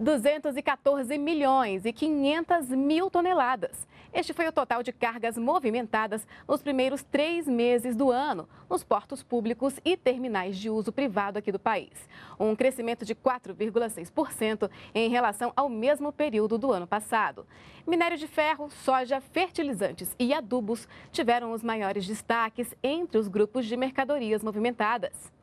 214 milhões e 500 mil toneladas. Este foi o total de cargas movimentadas nos primeiros três meses do ano nos portos públicos e terminais de uso privado aqui do país. Um crescimento de 4,6% em relação ao mesmo período do ano passado. Minério de ferro, soja, fertilizantes e adubos tiveram os maiores destaques entre os grupos de mercadorias movimentadas.